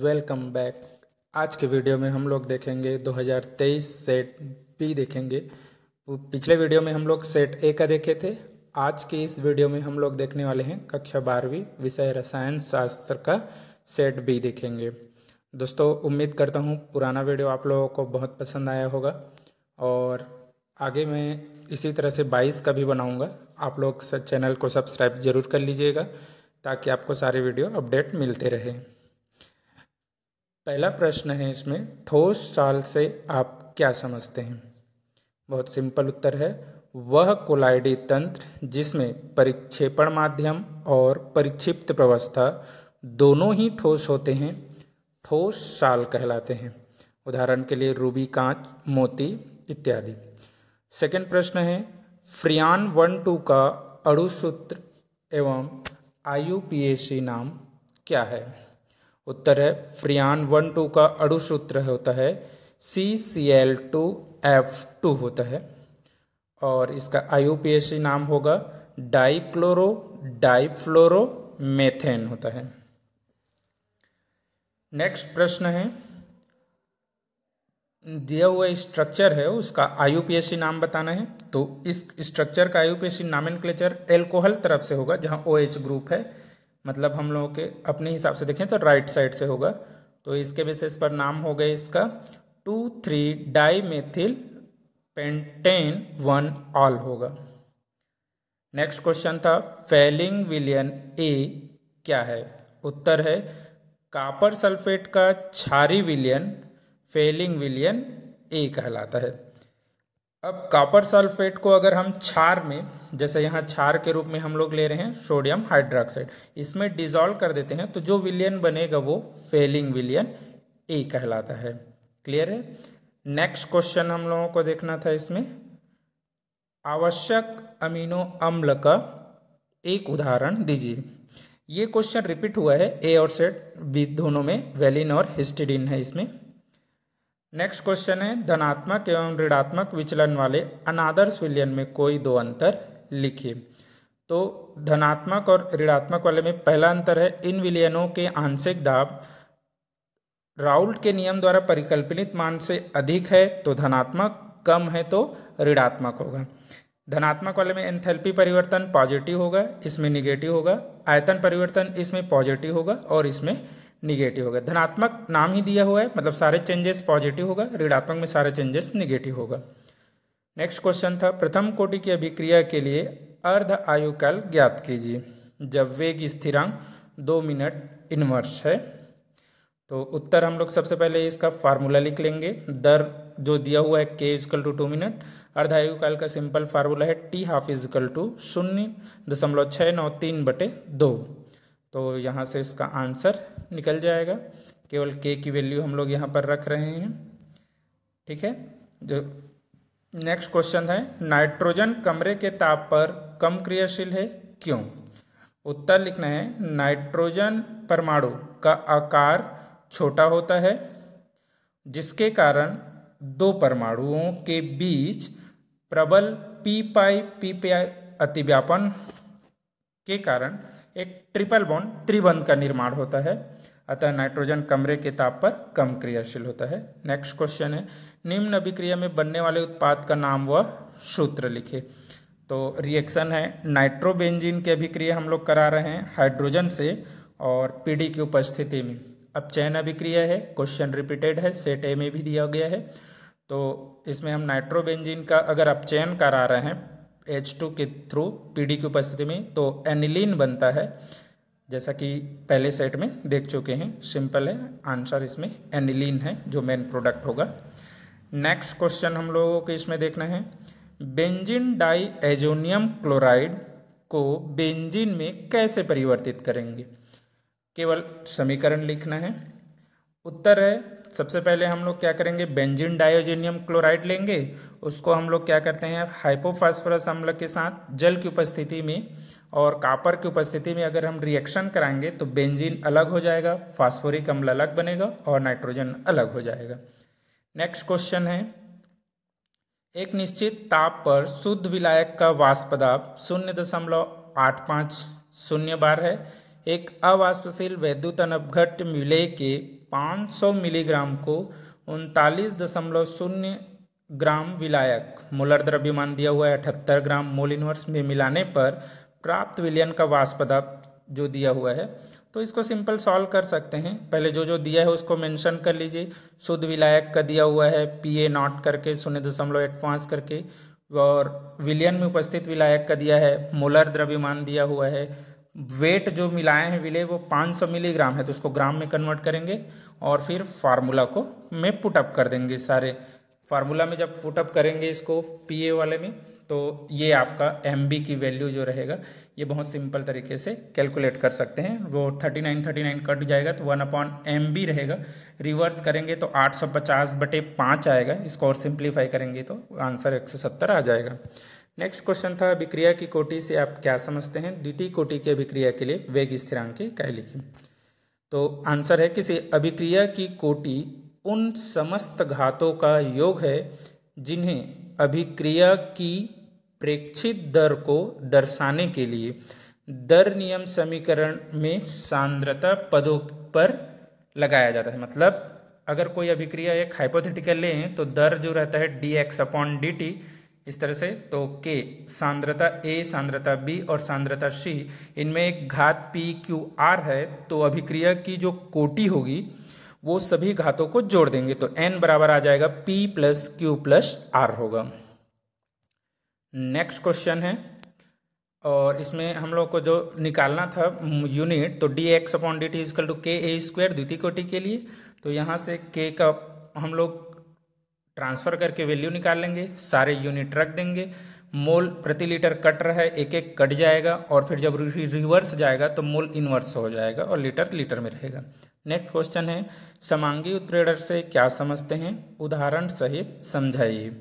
welcome back आज के video में हम लोग देखेंगे 2023 सेट बी देखेंगे पिछले वीडियो में हम लोग सेट ए का देखे थे आज के इस वीडियो में हम लोग देखने वाले हैं कक्षा बारहवीं विषय रसायन शास्त्र का सेट बी देखेंगे दोस्तों उम्मीद करता हूँ पुराना वीडियो आप लोगों को बहुत पसंद आया होगा और आगे मैं इसी तरह से बाईस का भी बनाऊँगा आप लोग चैनल को सब्सक्राइब जरूर कर लीजिएगा ताकि आपको सारे वीडियो अपडेट मिलते रहें पहला प्रश्न है इसमें ठोस चाल से आप क्या समझते हैं बहुत सिंपल उत्तर है वह कोलाइडी तंत्र जिसमें परिक्षेपण माध्यम और परिक्षिप्त व्यवस्था दोनों ही ठोस होते हैं ठोस साल कहलाते हैं उदाहरण के लिए रूबी कांच मोती इत्यादि सेकंड प्रश्न है फ्रियान वन टू का अड़ुसूत्र एवं आई नाम क्या है उत्तर है फ्रियान वन टू का अड़ु सूत्र होता है C C L two F two होता है और इसका आयु नाम होगा डाइक्लोरो डाइफ्लोरो मेथेन होता है नेक्स्ट प्रश्न है दिया हुआ स्ट्रक्चर है उसका आयु नाम बताना है तो इस स्ट्रक्चर का आयु पी एस सी नामेन क्लेचर एल्कोहल तरफ से होगा जहां ओ OH ग्रुप है मतलब हम लोगों के अपने हिसाब से देखें तो राइट साइड से होगा तो इसके बेसिस पर नाम हो गए इसका two three dimethyl pentane one ol होगा नेक्स्ट क्वेश्चन था फेलिंग विलियन ए क्या है उत्तर है कापर सल्फेट का छारी विलियन फेलिंग विलियन ए कहलाता है अब कॉपर सल्फेट को अगर हम छार में जैसे यहाँ छार के रूप में हम लोग ले रहे हैं सोडियम हाइड्रोक्साइड इसमें डिजोल्व कर देते हैं तो जो विलियन बनेगा वो फेलिंग विलियन ए कहलाता है क्लियर है नेक्स्ट क्वेश्चन हम लोगों को देखना था इसमें आवश्यक अमीनो अम्ल का एक उदाहरण दीजिए ये क्वेश्चन रिपीट हुआ है ए और सेट बी दोनों में वेलिन और हिस्टिडिन है इसमें नेक्स्ट क्वेश्चन है धनात्मक एवं ऋणात्मक विचलन वाले अनादर्श विलयन में कोई दो अंतर लिखिए तो धनात्मक और ऋणात्मक वाले में पहला अंतर है इन विलयनों के आंशिक दाब राउल्ट के नियम द्वारा परिकल्पनित मान से अधिक है तो धनात्मक कम है तो ऋणात्मक होगा धनात्मक वाले में एंथैल्पी परिवर्तन पॉजिटिव होगा इसमें निगेटिव होगा आयतन परिवर्तन इसमें पॉजिटिव होगा और इसमें निगेटिव होगा धनात्मक नाम ही दिया हुआ है मतलब सारे चेंजेस पॉजिटिव होगा ऋणात्मक में सारे चेंजेस निगेटिव होगा नेक्स्ट क्वेश्चन था प्रथम कोटि की अभिक्रिया के लिए अर्ध आयु काल ज्ञात कीजिए जब वेग स्थिरांक दो मिनट इनवर्स है तो उत्तर हम लोग सबसे पहले इसका फार्मूला लिख लेंगे दर जो दिया हुआ है के इजकल टू टू मिनट आयु काल का सिंपल फार्मूला है टी हाफ इजकल टू शून्य दशमलव छः नौ तीन बटे दो तो यहाँ से इसका आंसर निकल जाएगा केवल के की वैल्यू हम लोग यहाँ पर रख रहे हैं ठीक है जो नेक्स्ट क्वेश्चन है नाइट्रोजन कमरे के ताप पर कम क्रियाशील है क्यों उत्तर लिखना है नाइट्रोजन परमाणु का आकार छोटा होता है जिसके कारण दो परमाणुओं के बीच प्रबल पी पाई पी पाई अतिव्यापन के कारण एक ट्रिपल बॉन्ड त्रिबंध का निर्माण होता है अतः नाइट्रोजन कमरे के ताप पर कम क्रियाशील होता है नेक्स्ट क्वेश्चन है निम्न अभिक्रिया में बनने वाले उत्पाद का नाम व सूत्र लिखे तो रिएक्शन है नाइट्रोबेंजिन की अभिक्रिया हम लोग करा रहे हैं हाइड्रोजन से और पीडी की उपस्थिति में अब चयन अभिक्रिया है क्वेश्चन रिपीटेड है सेट ए में भी दिया गया है तो इसमें हम नाइट्रोबेंजिन का अगर अपचयन करा रहे हैं एच टू के थ्रू पी डी की उपस्थिति में तो एनिलीन बनता है जैसा कि पहले सेट में देख चुके हैं सिंपल है आंसर इसमें एनिलीन है जो मेन प्रोडक्ट होगा नेक्स्ट क्वेश्चन हम लोगों को इसमें देखना है बेंजिन डाई एजोनियम क्लोराइड को बेंजिन में कैसे परिवर्तित करेंगे केवल समीकरण लिखना है उत्तर है सबसे पहले हम लोग क्या करेंगे बेंजिन डायोजेनियम क्लोराइड लेंगे उसको हम लोग क्या करते हैं हाइपोफास्फोरस अम्ल के साथ जल की उपस्थिति में और कापर की उपस्थिति में अगर हम रिएक्शन कराएंगे तो बेंजीन अलग हो जाएगा फास्फोरिक अम्ल अलग बनेगा और नाइट्रोजन अलग हो जाएगा नेक्स्ट क्वेश्चन है एक निश्चित ताप पर शुद्ध विलायक का वास्पदाप शून्य दशमलव आठ पाँच शून्य बार है एक अवाष्पशील वैद्युत अनपघट मिले के 500 मिलीग्राम को उनतालीस दशमलव शून्य ग्राम विलायक मोलर द्रव्यमान दिया हुआ है अठहत्तर ग्राम मोल इनवर्स में मिलाने पर प्राप्त विलियन का वास्पदा जो दिया हुआ है तो इसको सिंपल सॉल्व कर सकते हैं पहले जो जो दिया है उसको मेंशन कर लीजिए शुद्ध विलायक का दिया हुआ है पी ए नॉट करके शून्य दशमलव एट पाँच करके और विलियन में उपस्थित विलायक का दिया है मोलर द्रव्यमान दिया हुआ है वेट जो मिलाए हैं विले वो 500 मिलीग्राम है तो उसको ग्राम में कन्वर्ट करेंगे और फिर फार्मूला को में पुटअप कर देंगे सारे फार्मूला में जब पुटअप करेंगे इसको पीए वाले में तो ये आपका एम की वैल्यू जो रहेगा ये बहुत सिंपल तरीके से कैलकुलेट कर सकते हैं वो 39 39 कट जाएगा तो वन अपॉन एम रहेगा रिवर्स करेंगे तो 850 बटे पाँच आएगा इसको और सिंप्लीफाई करेंगे तो आंसर 170 आ जाएगा नेक्स्ट क्वेश्चन था अभिक्रिया की कोटि से आप क्या समझते हैं द्वितीय कोटि की अभिक्रिया के लिए वेग स्थिरांक की इकाई लिखें तो आंसर है किसी अभिक्रिया की कोटि उन समस्त घातों का योग है जिन्हें अभिक्रिया की प्रेक्षित दर को दर्शाने के लिए दर नियम समीकरण में सांद्रता पदों पर लगाया जाता है मतलब अगर कोई अभिक्रिया एक हाइपोथेटिकल लें तो दर जो रहता है D X upon D T इस तरह से तो के सांद्रता ए सांद्रता बी और सांद्रता सी इनमें एक घात पी क्यू आर है तो अभिक्रिया की जो कोटी होगी वो सभी घातों को जोड़ देंगे तो एन बराबर आ जाएगा P plus Q plus R होगा नेक्स्ट क्वेश्चन है और इसमें हम लोग को जो निकालना था यूनिट तो D X upon D T equal to K A square द्वितीय कोटि के लिए तो यहाँ से के का हम लोग ट्रांसफ़र करके वैल्यू निकाल लेंगे सारे यूनिट रख देंगे मोल प्रति लीटर कट रहा है एक एक कट जाएगा और फिर जब रिवर्स जाएगा तो मोल इनवर्स हो जाएगा और लीटर लीटर में रहेगा नेक्स्ट क्वेश्चन है समांगी उत्प्रेरण से क्या समझते हैं उदाहरण सहित समझाइए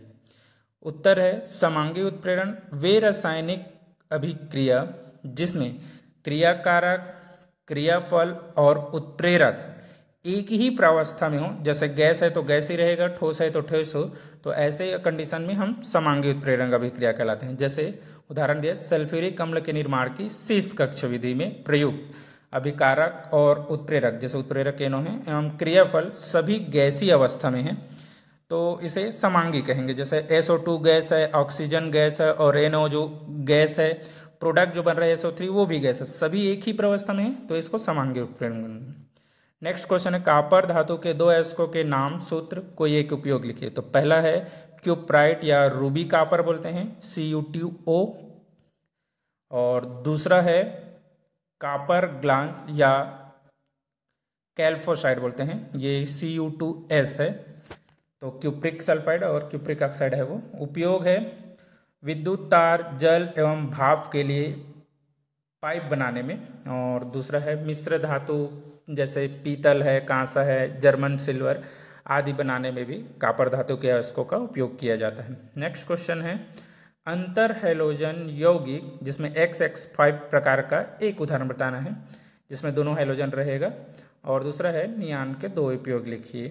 उत्तर है समांगी उत्प्रेरण वे रासायनिक अभिक्रिया जिसमें क्रिया कारक क्रियाफल और उत्प्रेरक एक ही प्रावस्था में हो जैसे गैस है तो गैस ही रहेगा ठोस है तो ठोस हो तो ऐसे कंडीशन में हम समांगी उत्प्रेरक अभिक्रिया कहलाते हैं जैसे उदाहरण दिया सल्फ्यूरिक अम्ल के निर्माण की शीर्ष कक्ष विधि में प्रयुक्त अभिकारक और उत्प्रेरक जैसे उत्प्रेरक केनो है एवं क्रियाफल सभी गैसी अवस्था में है तो इसे समांगी कहेंगे जैसे एसओ गैस है ऑक्सीजन गैस है और एनओ जो गैस है प्रोडक्ट जो बन रहा है एसओ वो भी गैस है सभी एक ही प्रवस्था में है तो इसको समांगी उत्प्रेरण नेक्स्ट क्वेश्चन है कापर धातु के दो एस्को के नाम सूत्र कोई एक उपयोग लिखिए तो पहला है क्यूप्राइट या रूबी कापर बोलते हैं सी यू टी ओ और दूसरा है कापर ग्लांस या कैल्फोसाइड बोलते हैं ये सी यू टू एस है तो क्यूप्रिक सल्फाइड और क्यूप्रिक ऑक्साइड है वो उपयोग है विद्युत तार जल एवं भाप के लिए पाइप बनाने में और दूसरा है मिश्र धातु जैसे पीतल है कांसा है जर्मन सिल्वर आदि बनाने में भी कापर धातु के अवस्कों का उपयोग किया जाता है नेक्स्ट क्वेश्चन है अंतर हेलोजन यौगिक जिसमें एक्स एक्स फाइव प्रकार का एक उदाहरण बताना है जिसमें दोनों हेलोजन रहेगा और दूसरा है नियान के दो उपयोग लिखिए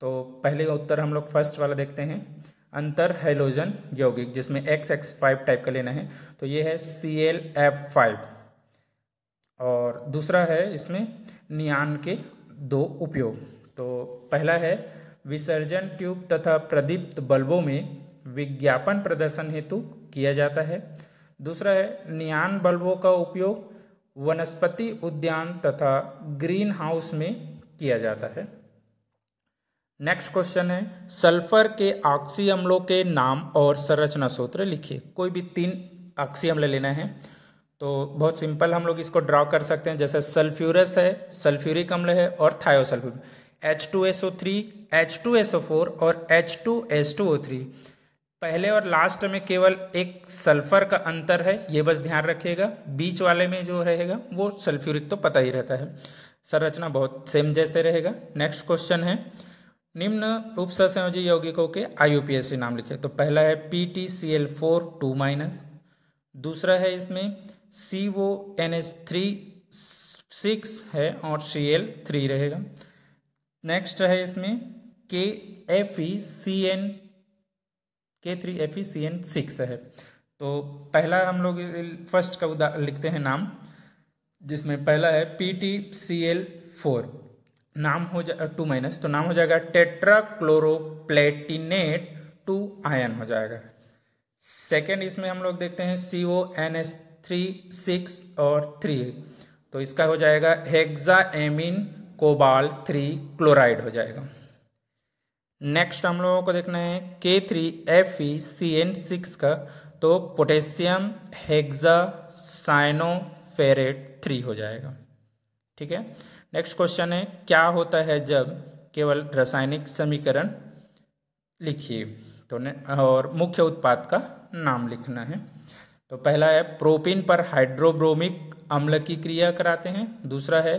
तो पहले उत्तर हम लोग फर्स्ट वाला देखते हैं अंतर हेलोजन यौगिक जिसमें एक्स एक्स फाइव टाइप का लेना है तो ये है सी एल एफ फाइव और दूसरा है इसमें नियान के दो उपयोग तो पहला है विसर्जन ट्यूब तथा प्रदीप्त बल्बों में विज्ञापन प्रदर्शन हेतु किया जाता है दूसरा है नियान बल्बों का उपयोग वनस्पति उद्यान तथा ग्रीन हाउस में किया जाता है नेक्स्ट क्वेश्चन है सल्फर के ऑक्सी अम्लों के नाम और संरचना सूत्र लिखिए कोई भी तीन ऑक्सी अम्ल लेना है तो बहुत सिंपल हम लोग इसको ड्रॉ कर सकते हैं जैसे सल्फ्यूरस है सल्फ्यूरिक अम्ल है और thiosulphur H two S O three H two S O four और H two S two O three पहले और लास्ट में केवल एक सल्फर का अंतर है ये बस ध्यान रखिएगा बीच वाले में जो रहेगा वो सल्फ्यूरिक तो पता ही रहता है संरचना बहुत सेम जैसे रहेगा नेक्स्ट क्वेश्चन है निम्न उप संयोजी यौगिकों के आई नाम लिखे तो पहला है P T C L four two minus दूसरा है इसमें सी वो एन एच थ्री सिक्स है और सी एल थ्री रहेगा नेक्स्ट है इसमें K F E C N K three F E C N six है तो पहला हम लोग फर्स्ट का उदा लिखते हैं नाम जिसमें पहला है P T C L four नाम हो जाए टू माइनस तो नाम हो जाएगा टेट्रा क्लोरोप्लेटिनेट टू आयन हो जाएगा सेकेंड इसमें हम लोग देखते हैं C O N S three six और थ्री तो इसका हो जाएगा hexa amine cobalt three chloride हो जाएगा नेक्स्ट हम लोगों को देखना है K three F E C N six का तो पोटेशियम हेक्सा साइनोफेरेट थ्री हो जाएगा ठीक है नेक्स्ट क्वेश्चन है क्या होता है जब केवल रासायनिक समीकरण लिखिए तो ने और मुख्य उत्पाद का नाम लिखना है तो पहला है प्रोपीन पर हाइड्रोब्रोमिक अम्ल की क्रिया कराते हैं दूसरा है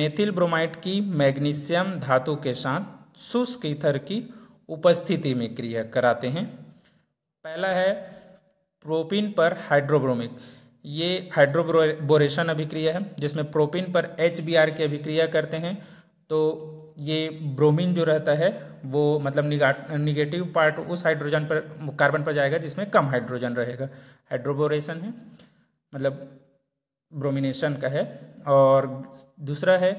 मेथिल ब्रोमाइड की मैग्नीशियम धातु के साथ शुष्क ईथर की उपस्थिति में क्रिया कराते हैं पहला है प्रोपीन पर हाइड्रोब्रोमिक ये हाइड्रोब्रोबोरेशन अभिक्रिया है जिसमें प्रोपीन पर एच बी आर की अभिक्रिया करते हैं तो ये ब्रोमीन जो रहता है वो मतलब निगेटिव पार्ट उस हाइड्रोजन पर कार्बन पर जाएगा जिसमें कम हाइड्रोजन रहेगा हाइड्रोबोरेशन है मतलब ब्रोमिनेशन का है और दूसरा है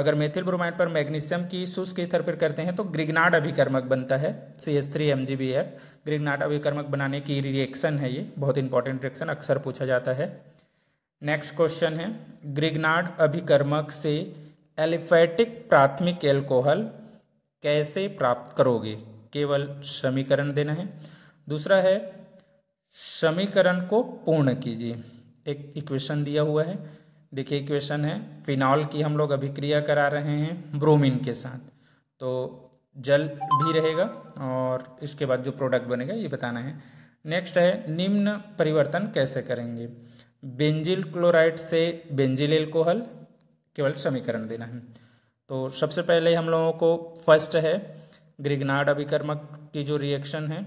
अगर मेथिल ब्रोमाइड पर मैग्नीशियम की शुष्क स्तर पर करते हैं तो ग्रिगनाड अभिकर्मक बनता है C S three M G B है ग्रिगनाड अभिकर्मक बनाने की रिएक्शन है ये बहुत इंपॉर्टेंट रिएक्शन अक्सर पूछा जाता है नेक्स्ट क्वेश्चन है ग्रिगनाड अभिकर्मक से एलिफैटिक प्राथमिक एल्कोहल कैसे प्राप्त करोगे केवल समीकरण देना है दूसरा है समीकरण को पूर्ण कीजिए एक इक्वेशन दिया हुआ है देखिए इक्वेशन है फिनॉल की हम लोग अभिक्रिया करा रहे हैं ब्रोमीन के साथ तो जल भी रहेगा और इसके बाद जो प्रोडक्ट बनेगा ये बताना है नेक्स्ट है निम्न परिवर्तन कैसे करेंगे बेंजिल क्लोराइड से बेंजिल एल्कोहल केवल समीकरण देना है तो सबसे पहले हम लोगों को फर्स्ट है ग्रिगनाड अभिकर्मक की जो रिएक्शन है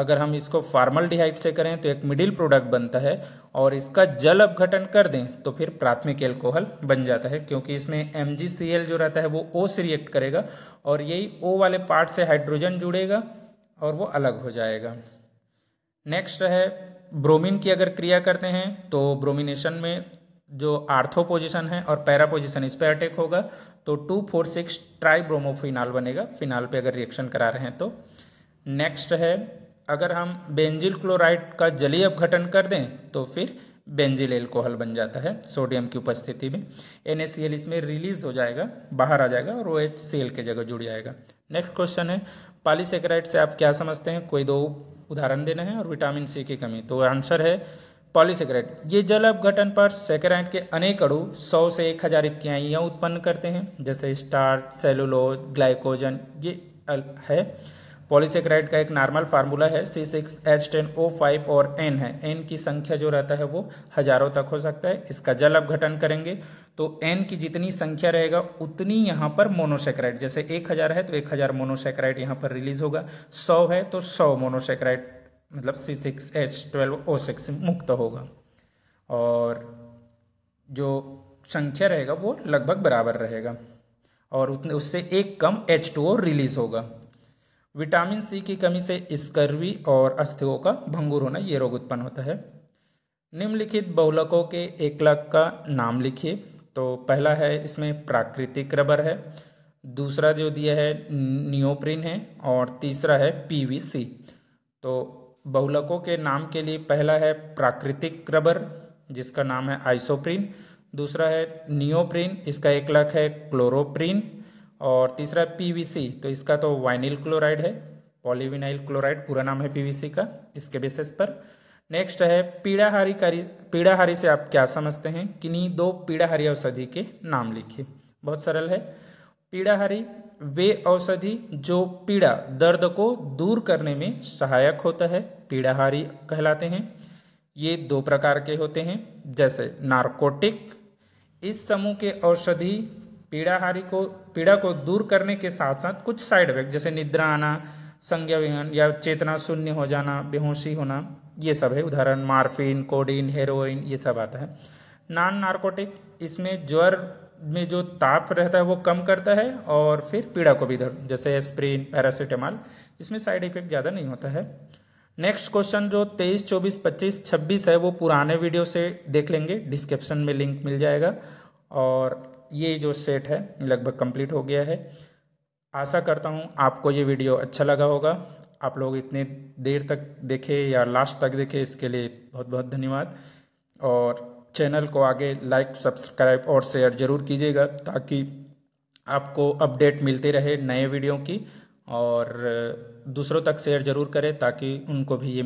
अगर हम इसको फार्मल डिहाइट से करें तो एक मिडिल प्रोडक्ट बनता है और इसका जल अपघटन कर दें तो फिर प्राथमिक एल्कोहल बन जाता है क्योंकि इसमें एम जो रहता है वो ओ से रिएक्ट करेगा और यही ओ वाले पार्ट से हाइड्रोजन जुड़ेगा और वो अलग हो जाएगा नेक्स्ट है ब्रोमीन की अगर क्रिया करते हैं तो ब्रोमिनेशन में जो आर्थो पोजिशन है और पैरा पोजिशन इस पर अटैक होगा तो टू फोर सिक्स ट्राइब्रोमोफिनाल बनेगा फिनाल पे अगर रिएक्शन करा रहे हैं तो नेक्स्ट है अगर हम बेंजिल क्लोराइड का जलीय अपघटन कर दें तो फिर बेंजिल एल्कोहल बन जाता है सोडियम की उपस्थिति में एन इसमें रिलीज हो जाएगा बाहर आ जाएगा और ओ एच सी एल के जगह जुड़ जाएगा नेक्स्ट क्वेश्चन है पालीसेक्राइड से आप क्या समझते हैं कोई दो उदाहरण देना है और विटामिन सी की कमी तो आंसर है पॉलीसेक्राइड ये जल अपघटन पर सेकेराइट के अनेक अणु 100 से एक हज़ार इक्याइयाँ उत्पन्न करते हैं जैसे स्टार्च सेलुलोज ग्लाइकोजन ये है पॉलीसेक्राइड का एक नॉर्मल फार्मूला है C six H ten O five और एन है एन की संख्या जो रहता है वो हज़ारों तक हो सकता है इसका जल अपघटन करेंगे तो एन की जितनी संख्या रहेगा उतनी यहाँ पर मोनोसेक्राइड जैसे एक हज़ार है तो एक हज़ार मोनोसेक्राइड यहाँ पर रिलीज होगा सौ है तो सौ मोनोसेक्राइड मतलब C six H twelve O six मुक्त होगा और जो संख्या रहेगा वो लगभग बराबर रहेगा और उतने उससे एक कम एच टू ओ रिलीज़ होगा विटामिन सी की कमी से स्कर्वी और अस्थियों का भंगुर होना ये रोग उत्पन्न होता है निम्नलिखित बहुलकों के एकलक का नाम लिखिए तो पहला है इसमें प्राकृतिक रबर है दूसरा जो दिया है नियोप्रिन है और तीसरा है पीवीसी तो बहुलकों के नाम के लिए पहला है प्राकृतिक रबर जिसका नाम है आइसोप्रीन दूसरा है नियोप्रीन इसका एक लक है क्लोरोप्रीन और तीसरा है पीवीसी तो इसका तो वाइनिल क्लोराइड है पॉलीविनाइल क्लोराइड पूरा नाम है पीवीसी का इसके बेसिस पर नेक्स्ट है पीड़ाहारी कारी पीड़ाहारी से आप क्या समझते हैं किन्हीं दो पीड़ाहारी औषधि के नाम लिखिए बहुत सरल है पीड़ाहारी वे औषधि जो पीड़ा दर्द को दूर करने में सहायक होता है पीड़ाहारी कहलाते हैं ये दो प्रकार के होते हैं जैसे नार्कोटिक इस समूह के औषधि पीड़ाहारी को पीड़ा को दूर करने के साथ साथ कुछ साइड इफेक्ट जैसे निद्रा आना संज्ञा विघन या चेतना शून्य हो जाना बेहोशी होना ये सब है उदाहरण मार्फिन कोडिन हेरोइन ये सब आता है नॉन नार्कोटिक इसमें ज्वर में जो ताप रहता है वो कम करता है और फिर पीड़ा को भी जैसे एस्प्रिन पैरासीटामॉल इसमें साइड इफेक्ट ज़्यादा नहीं होता है नेक्स्ट क्वेश्चन जो तेईस चौबीस पच्चीस छब्बीस है वो पुराने वीडियो से देख लेंगे डिस्क्रिप्शन में लिंक मिल जाएगा और ये जो सेट है लगभग कंप्लीट हो गया है आशा करता हूँ आपको ये वीडियो अच्छा लगा होगा आप लोग इतने देर तक देखे या लास्ट तक देखे इसके लिए बहुत बहुत धन्यवाद और चैनल को आगे लाइक सब्सक्राइब और शेयर ज़रूर कीजिएगा ताकि आपको अपडेट मिलते रहे नए वीडियो की और दूसरों तक शेयर ज़रूर करें ताकि उनको भी ये